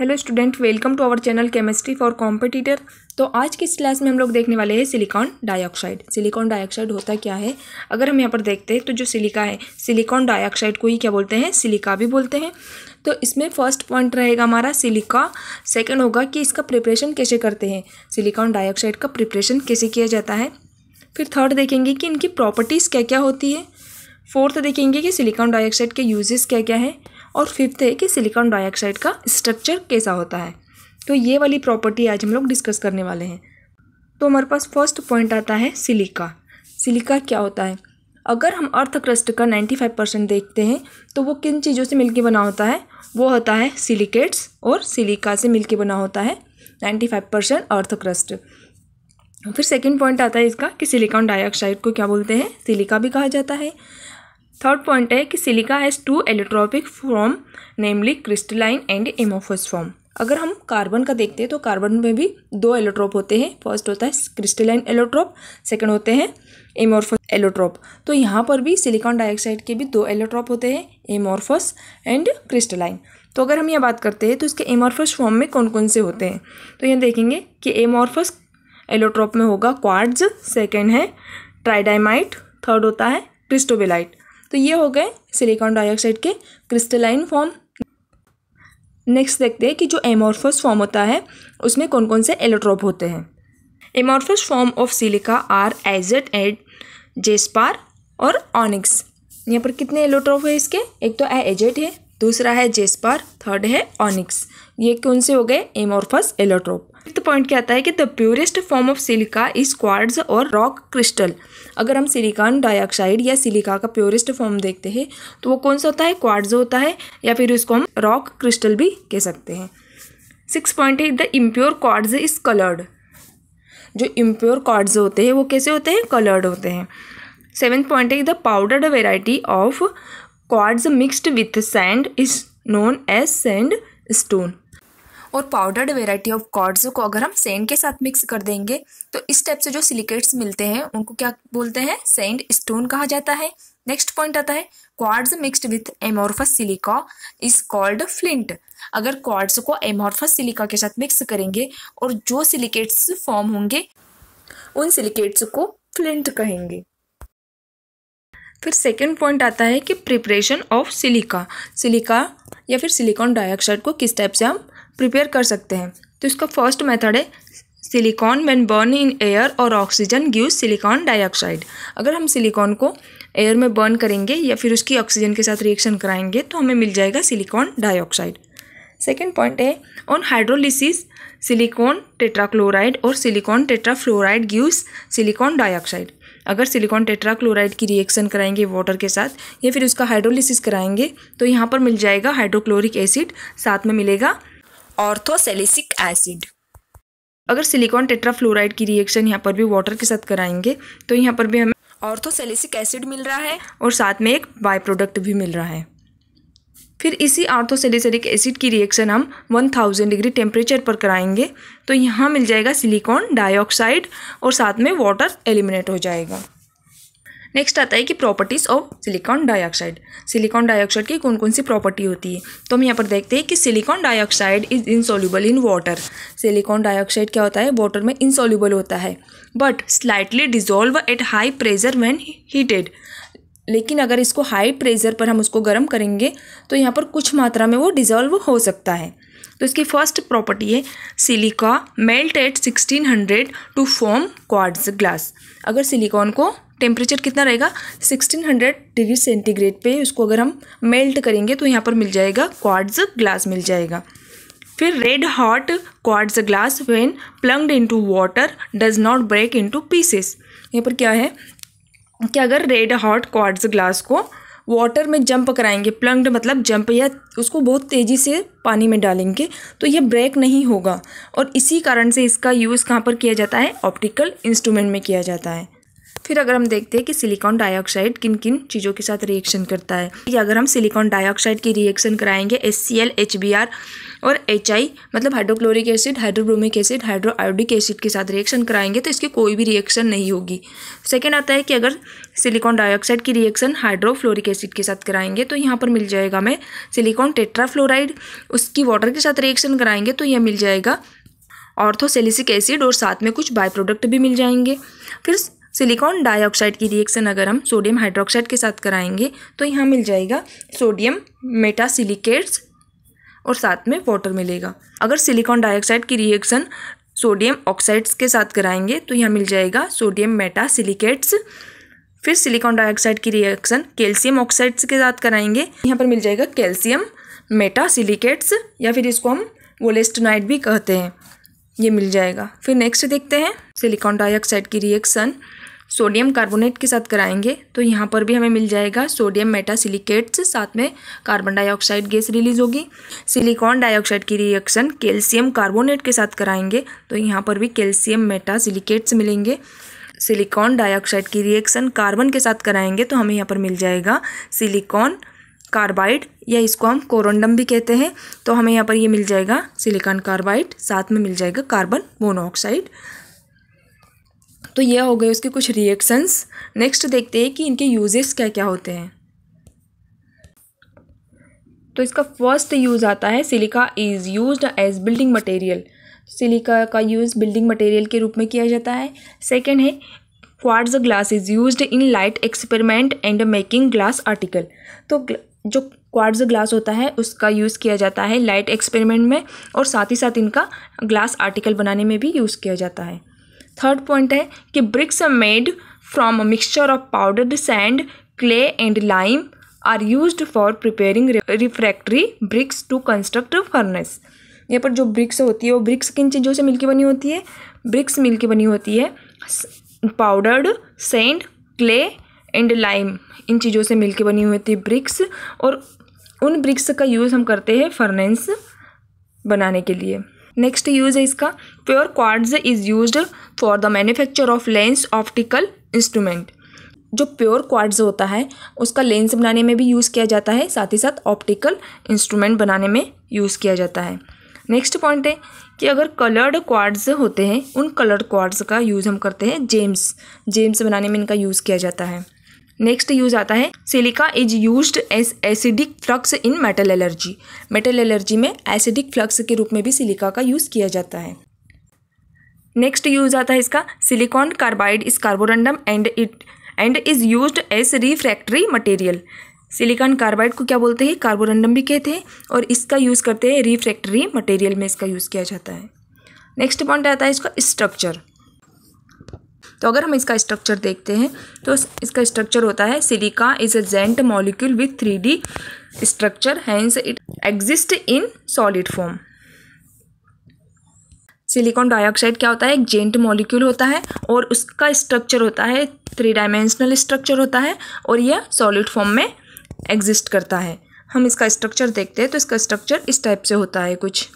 hello student welcome to our channel chemistry for competitor तो आज की इस क्लास में हम लोग देखने वाले हैं सिलिकॉन डाइऑक्साइड सिलिकॉन डाइऑक्साइड होता क्या है अगर हम यहाँ पर देखते हैं तो जो सिलिका है सिलिकॉन डाइऑक्साइड को ही क्या बोलते हैं सिलिका भी बोलते हैं तो इसमें फर्स्ट पॉइंट रहेगा हमारा सिलिका सेकेंड होगा कि इसका प्रिपरेशन कैसे करते हैं सिलिकॉन डाइऑक्साइड का प्रिपरेशन कैसे किया जाता है फिर थर्ड देखेंगे कि इनकी प्रॉपर्टीज़ क्या क्या होती है फोर्थ देखेंगे कि सिलिकॉन डाइऑक्साइड के यूजेस क्या क्या हैं और फिफ्थ है कि सिलिकॉन डाइऑक्साइड का स्ट्रक्चर कैसा होता है तो ये वाली प्रॉपर्टी आज हम लोग डिस्कस करने वाले हैं तो हमारे पास फर्स्ट पॉइंट आता है सिलिका सिलिका क्या होता है अगर हम अर्थ क्रस्ट का नाइन्टी फाइव परसेंट देखते हैं तो वो किन चीज़ों से मिलके बना होता है वो होता है सिलिकेट्स और सिलिका से मिलके बना होता है ninety five percent earth crust फिर सेकेंड पॉइंट आता है इसका कि सिलिकॉन डाइऑक्साइड को क्या बोलते हैं सिलिका भी कहा जाता है थर्ड पॉइंट है कि silica has two allotropic form namely crystalline and amorphous form अगर हम कार्बन का देखते हैं तो कार्बन में भी दो एलोट्रोप होते हैं फर्स्ट होता है क्रिस्टलाइन एलोट्रोप सेकंड होते हैं एमोरफस एलोट्रोप तो यहाँ पर भी सिलिकॉन डाइऑक्साइड के भी दो एलोट्रोप होते हैं एमोरफस एंड क्रिस्टलाइन तो अगर हम यह बात करते हैं तो इसके एमोरफस फॉर्म में कौन कौन से होते हैं तो यह देखेंगे कि एमोरफस एलोट्रोप में होगा क्वार्ड्स सेकेंड है ट्राइडाइमाइट थर्ड होता है क्रिस्टोबेलाइट तो ये हो गए सिलिकॉन डाइऑक्साइड के क्रिस्टलाइन फॉर्म नेक्स्ट देखते हैं कि जो एमोरफस फॉर्म होता है उसमें कौन कौन से एलोट्रॉप होते हैं amorphous form of silica are agate jasper और ऑनिक्स यहाँ पर कितने एलोट्रॉप है इसके एक तो एजेट है दूसरा है जेस्पार थर्ड है ऑनिक्स ये कौन से हो गए एमोरफस एलोट्रॉप फिफ्थ पॉइंट क्या आता है कि the purest form of silica is quartz और रॉक क्रिस्टल अगर हम सिलिकॉन डाइऑक्साइड या सिलिका का प्योरेस्ट फॉर्म देखते हैं तो वो कौन सा होता है क्वार्ड्स होता है या फिर उसको हम रॉक क्रिस्टल भी कह सकते हैं सिक्स पॉइंट है the impure quartz is coloured जो इम्प्योर क्वार्ड्स होते हैं वो कैसे होते हैं कलर्ड होते हैं सेवन्थ पॉइंट है the powdered variety of quartz mixed with sand is known as sandstone और पाउडर्ड वेराइटी ऑफ कॉर्ड्स को अगर हम सेंड के साथ मिक्स कर देंगे तो इस टाइप से जो सिलिकेट्स मिलते हैं उनको क्या बोलते हैं सेंड स्टोन कहा जाता है नेक्स्ट पॉइंट आता है quartz mixed with amorphous silica is called flint अगर क्वार्ड्स को एमोरफस सिलिका के साथ मिक्स करेंगे और जो सिलिकेट्स फॉर्म होंगे उन सिलिकेट्स को फ्लिंट कहेंगे फिर सेकेंड पॉइंट आता है कि प्रिपरेशन ऑफ सिलिका सिलिका या फिर सिलिकॉन डाइऑक्साइड को किस टाइप से हम प्रिपेयर कर सकते हैं तो इसका फर्स्ट मेथड है silicon man burn in air और ऑक्सीजन गिव सिलिकॉन डाइऑक्साइड अगर हम सिलिकॉन को एयर में बर्न करेंगे या फिर उसकी ऑक्सीजन के साथ रिएक्शन कराएंगे तो हमें मिल जाएगा सिलिकॉन डाइऑक्साइड सेकेंड पॉइंट है ऑन हाइड्रोलिसिस सिलिकॉन टेट्राक्लोराइड और silicon tetrafluoride gives silicon dioxide अगर सिलिकॉन टेट्राक्लोराइड की रिएक्शन कराएंगे वाटर के साथ या फिर उसका हाइड्रोलिसिस कराएंगे तो यहाँ पर मिल जाएगा हाइड्रोक्लोरिक एसिड साथ में मिलेगा ऑर्थोसेलिसिक एसिड अगर सिलिकॉन टेट्राफ्लोराइड की रिएक्शन यहाँ पर भी वाटर के साथ कराएंगे तो यहाँ पर भी हमें ऑर्थोसेलिसिक एसिड मिल रहा है और साथ में एक बाय प्रोडक्ट भी मिल रहा है फिर इसी आर्थोसेलिसरिक एसिड की रिएक्शन हम 1000 डिग्री टेम्परेचर पर कराएंगे तो यहाँ मिल जाएगा सिलिकॉन डाइऑक्साइड और साथ में वाटर एलिमिनेट हो जाएगा नेक्स्ट आता है कि properties of silicon dioxide silicon dioxide की कौन कौन सी प्रॉपर्टी होती है तो हम यहाँ पर देखते हैं कि silicon dioxide is insoluble in water silicon dioxide क्या होता है वाटर में इंसोल्यूबल होता है but slightly dissolve at high pressure when heated लेकिन अगर इसको हाई प्रेजर पर हम उसको गर्म करेंगे तो यहाँ पर कुछ मात्रा में वो डिजोल्व हो सकता है तो इसकी फर्स्ट प्रॉपर्टी है silica melt at 1600 to form quartz glass अगर सिलिकॉन को टेम्परेचर कितना रहेगा 1600 डिग्री सेंटीग्रेड पे उसको अगर हम मेल्ट करेंगे तो यहाँ पर मिल जाएगा क्वार्ट्ज ग्लास मिल जाएगा फिर red hot quartz glass when plunged into water does not break into pieces यहाँ पर क्या है कि अगर रेड हॉट क्वार्ट्ज ग्लास को वाटर में जंप कराएंगे प्लंग्ड मतलब जंप या उसको बहुत तेज़ी से पानी में डालेंगे तो यह ब्रेक नहीं होगा और इसी कारण से इसका यूज़ कहाँ पर किया जाता है ऑप्टिकल इंस्ट्रूमेंट में किया जाता है फिर अगर हम देखते हैं कि सिलिकॉन डाइऑक्साइड किन किन चीज़ों के साथ रिएक्शन करता है कि अगर हम सिलिकॉन डाइऑक्साइड की रिएक्शन कराएंगे S C L H B R और एच आई मतलब hydrochloric acid hydrobromic acid hydroiodic acid के साथ रिएक्शन कराएंगे तो इसकी कोई भी रिएक्शन नहीं होगी सेकेंड आता है कि अगर सिलिकॉन डाइऑक्साइड की रिएक्शन हाइड्रोफ्लोरिक एसिड के साथ कराएंगे तो यहाँ पर मिल जाएगा हमें सिलिकॉन टेट्राफ्लोराइड उसकी वाटर के साथ रिएक्शन कराएंगे तो यह मिल जाएगा ऑर्थोसेलिसिक एसिड और साथ में कुछ बाय प्रोडक्ट भी मिल जाएंगे फिर सिलिकॉन डाइऑक्साइड की रिएक्शन अगर हम सोडियम हाइड्रोक्साइड के साथ कराएंगे तो यहाँ मिल जाएगा सोडियम मेटासिलिकेट्स और साथ में वाटर मिलेगा अगर सिलिकॉन डाइऑक्साइड की रिएक्शन सोडियम ऑक्साइड्स के साथ कराएंगे तो यहाँ मिल जाएगा सोडियम मेटासिलिकेट्स फिर सिलिकॉन डाइऑक्साइड की रिएक्शन कैल्शियम ऑक्साइड्स के साथ कराएंगे यहाँ पर मिल जाएगा कैल्शियम मेटासिलिकेट्स या फिर इसको हम वोलेस्टोनाइड भी कहते हैं ये मिल जाएगा फिर नेक्स्ट देखते हैं सिलिकॉन डाइऑक्साइड की रिएक्शन सोडियम कार्बोनेट के साथ कराएंगे तो यहाँ पर भी हमें मिल जाएगा सोडियम सिलिकेट्स साथ में कार्बन डाइऑक्साइड गैस रिलीज होगी सिलिकॉन डाइऑक्साइड की रिएक्शन कैल्शियम कार्बोनेट के साथ कराएंगे तो यहाँ पर भी कैल्शियम मेटा सिलिकेट्स मिलेंगे सिलिकॉन डाइऑक्साइड की रिएक्शन कार्बन के साथ कराएंगे तो हमें यहाँ पर मिल जाएगा सिलिकॉन कार्बाइड या इसको हम कोरोंडम भी कहते हैं तो हमें यहाँ पर ये मिल जाएगा सिलिकॉन कार्बाइड साथ में मिल जाएगा कार्बन मोनोऑक्साइड तो यह हो गए उसके कुछ रिएक्शंस नेक्स्ट देखते हैं कि इनके यूजेस क्या क्या होते हैं तो इसका फर्स्ट यूज़ आता है silica is use as building material silica का यूज़ बिल्डिंग मटेरियल के रूप में किया जाता है सेकेंड है quartz glass is use in light experiment and making glass article तो जो क्वार्ट्ज ग्लास होता है उसका यूज़ किया जाता है लाइट एक्सपेरिमेंट में और साथ ही साथ इनका ग्लास आर्टिकल बनाने में भी यूज़ किया जाता है थर्ड पॉइंट है कि bricks are made from a mixture of powdered sand clay and lime are use for preparing refractory bricks to construct furnace यहाँ पर जो ब्रिक्स होती है वो ब्रिक्स किन चीज़ों से मिलकर बनी होती है ब्रिक्स मिलकर बनी होती है powdered sand clay and lime इन चीज़ों से मिलकर बनी होती है ब्रिक्स और उन ब्रिक्स का यूज़ हम करते हैं फर्नेस बनाने के लिए नेक्स्ट यूज़ है इसका pure quartz is use for the manufacture of lens optical instrument जो प्योर क्वार्ट्ज होता है उसका लेंस बनाने में भी यूज़ किया जाता है साथ ही साथ ऑप्टिकल इंस्ट्रूमेंट बनाने में यूज़ किया जाता है नेक्स्ट पॉइंट है कि अगर कलर्ड क्वार्ड्स होते हैं उन कलर्ड क्वार्ड्स का यूज़ हम करते हैं जेम्स जेम्स बनाने में इनका यूज़ किया जाता है नेक्स्ट यूज़ आता है silica is use as acidic flux in metallurgy metallurgy में एसिडिक फ्लक्स के रूप में भी सिलिका का यूज़ किया जाता है नेक्स्ट यूज आता है इसका silicon carbide is carborundum and it and is use as refractory material silicon carbide को क्या बोलते हैं कार्बोरेंडम भी कहते हैं और इसका यूज़ करते हैं रिफ्रैक्ट्री मटेरियल में इसका यूज़ किया जाता है नेक्स्ट पॉइंट आता है इसका स्ट्रक्चर तो अगर हम इसका तो स्ट्रक्चर देखते हैं तो इसका स्ट्रक्चर होता है silica is a giant molecule with three D structure hence it exist in solid form silicon dioxide क्या होता है एक जेंट मॉलिक्यूल होता है और उसका स्ट्रक्चर होता है थ्री डायमेंशनल स्ट्रक्चर होता है और यह सॉलिड फॉर्म में एग्जिस्ट करता है हम इसका स्ट्रक्चर देखते हैं तो इसका स्ट्रक्चर इस टाइप से होता है कुछ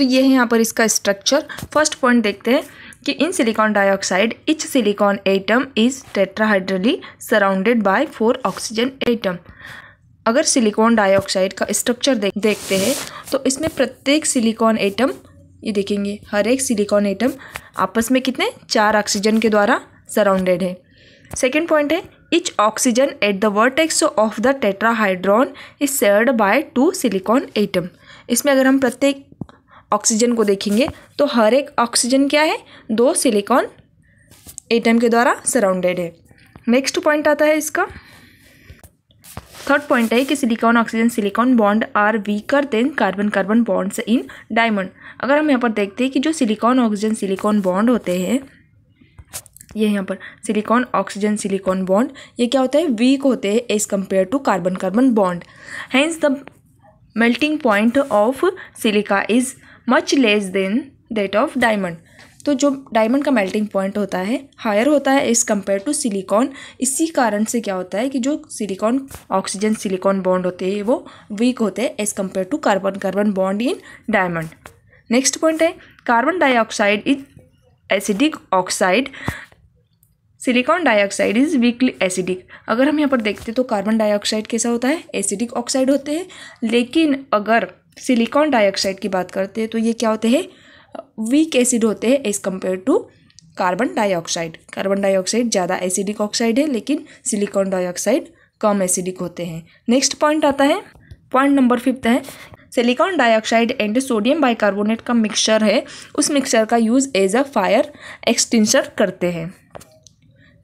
तो ये है यहाँ पर इसका स्ट्रक्चर फर्स्ट पॉइंट देखते हैं कि in silicon dioxide each silicon atom is tetrahedrally surrounded by four oxygen atom अगर सिलिकॉन डाइऑक्साइड का स्ट्रक्चर देख देखते हैं तो इसमें प्रत्येक सिलिकॉन एटम ये देखेंगे हर एक सिलिकॉन एटम आपस में कितने चार ऑक्सीजन के द्वारा सराउंडेड है सेकेंड पॉइंट है each oxygen at the vertex of the tetrahedron is shared by two silicon atom इसमें अगर हम प्रत्येक ऑक्सीजन को देखेंगे तो हर एक ऑक्सीजन क्या है दो सिलिकॉन एटम के द्वारा सराउंडेड है नेक्स्ट पॉइंट आता है इसका थर्ड पॉइंट है कि silicon oxygen silicon bond are weaker than carbon carbon bonds in diamond अगर हम यहाँ पर देखते हैं कि जो सिलिकॉन ऑक्सीजन सिलिकॉन बॉन्ड होते हैं ये यहाँ पर सिलिकॉन ऑक्सीजन सिलिकॉन बॉन्ड ये क्या होता है वीक होते हैं as compare to carbon carbon bond hence the melting point of silica is much less than that of diamond तो जो डायमंड का मेल्टिंग पॉइंट होता है हायर होता है इस कंपेयर टू सिलिकॉन इसी कारण से क्या होता है कि जो सिलिकॉन ऑक्सीजन सिलिकॉन बॉन्ड होते हैं वो वीक होते हैं as compare to carbon carbon bond in diamond next point है carbon dioxide is acidic oxide silicon dioxide is weakly acidic अगर हम यहाँ पर देखते हैं तो कार्बन डाइऑक्साइड कैसा होता है एसिडिक ऑक्साइड होते हैं लेकिन अगर सिलिकॉन डाइऑक्साइड की बात करते हैं तो ये क्या होते हैं वीक एसिड होते हैं as compare to carbon dioxide carbon dioxide ज़्यादा एसिडिक ऑक्साइड है लेकिन सिलिकॉन डाइऑक्साइड कम एसिडिक होते हैं नेक्स्ट पॉइंट आता है पॉइंट नंबर फिफ्थ है silicon dioxide and sodium bicarbonate का मिक्सचर है उस मिक्सचर का use as a fire extinguisher करते हैं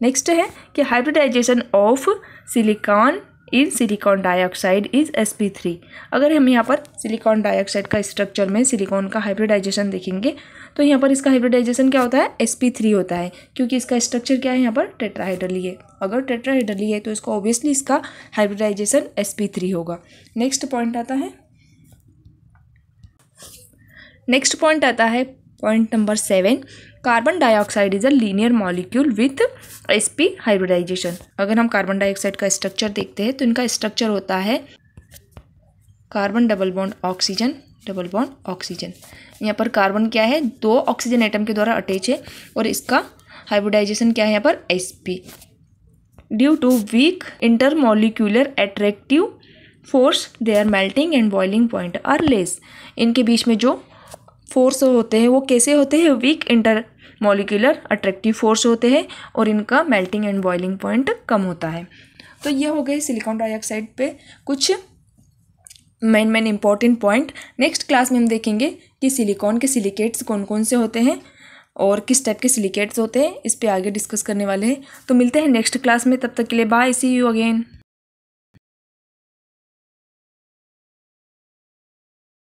नेक्स्ट है कि hybridization of silicon in silicon dioxide is S P three अगर हम यहाँ पर सिलिकॉन डाइऑक्साइड का स्ट्रक्चर में सिलिकॉन का हाइब्रिडाइजेशन देखेंगे तो यहाँ पर इसका हाइब्रिडाइजेशन क्या होता है एस पी थ्री होता है क्योंकि इसका स्ट्रक्चर क्या है यहाँ पर टेट्राहाइड्रली है अगर टेट्राहाइड्रली है तो इसको ऑब्वियसली इसका हाइब्रिडाइजेशन एस पी थ्री होगा नेक्स्ट पॉइंट आता है नेक्स्ट पॉइंट आता है point number seven carbon dioxide is a linear molecule with S P hybridization अगर हम कार्बन डाइऑक्साइड का स्ट्रक्चर देखते हैं तो इनका स्ट्रक्चर होता है carbon double bond oxygen double bond oxygen यहाँ पर कार्बन क्या है दो ऑक्सीजन आइटम के द्वारा अटैच है और इसका हाइब्रिडाइजेशन क्या है यहाँ पर S P due to weak intermolecular attractive force they are melting and boiling point are less इनके बीच में जो फोर्स होते हैं वो कैसे होते हैं weak intermolecular attractive force होते हैं और इनका मेल्टिंग एंड बॉइलिंग पॉइंट कम होता है तो ये हो गए सिलिकॉन डाइऑक्साइड पे कुछ main main important point next class में हम देखेंगे कि सिलिकॉन के सिलिकेट्स कौन कौन से होते हैं और किस टाइप के सिलिकेट्स होते हैं इस पर आगे डिस्कस करने वाले हैं तो मिलते हैं नेक्स्ट क्लास में तब तक के लिए बाय सी यू अगेन